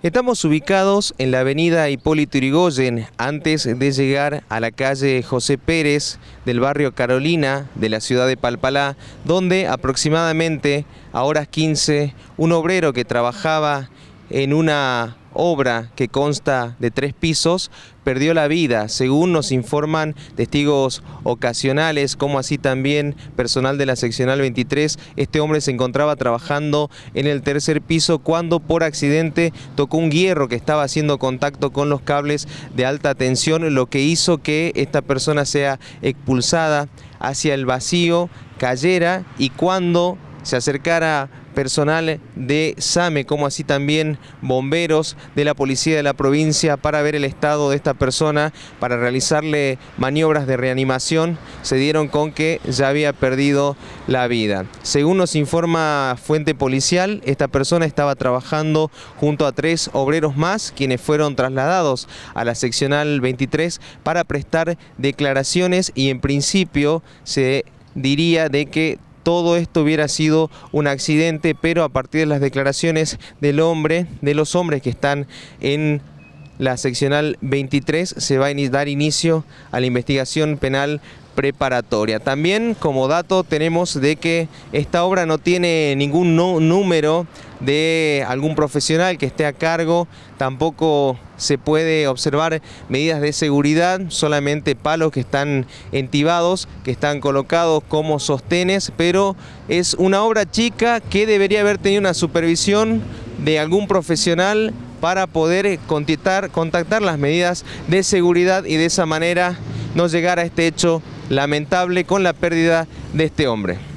Estamos ubicados en la avenida Hipólito Yrigoyen, antes de llegar a la calle José Pérez del barrio Carolina de la ciudad de Palpalá, donde aproximadamente a horas 15 un obrero que trabajaba en una obra que consta de tres pisos perdió la vida, según nos informan testigos ocasionales, como así también personal de la seccional 23. Este hombre se encontraba trabajando en el tercer piso cuando por accidente tocó un hierro que estaba haciendo contacto con los cables de alta tensión, lo que hizo que esta persona sea expulsada hacia el vacío, cayera y cuando se acercara personal de SAME, como así también bomberos de la policía de la provincia para ver el estado de esta persona, para realizarle maniobras de reanimación, se dieron con que ya había perdido la vida. Según nos informa fuente policial, esta persona estaba trabajando junto a tres obreros más, quienes fueron trasladados a la seccional 23 para prestar declaraciones y en principio se diría de que todo esto hubiera sido un accidente, pero a partir de las declaraciones del hombre, de los hombres que están en la seccional 23, se va a dar inicio a la investigación penal preparatoria. También como dato tenemos de que esta obra no tiene ningún número de algún profesional que esté a cargo, tampoco se puede observar medidas de seguridad, solamente palos que están entibados, que están colocados como sostenes, pero es una obra chica que debería haber tenido una supervisión de algún profesional para poder contactar las medidas de seguridad y de esa manera no llegar a este hecho lamentable con la pérdida de este hombre.